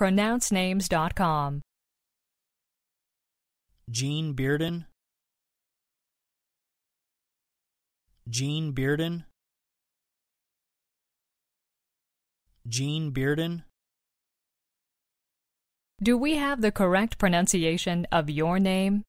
pronouncenames.com. Jean Bearden Jean Bearden Jean Bearden Do we have the correct pronunciation of your name?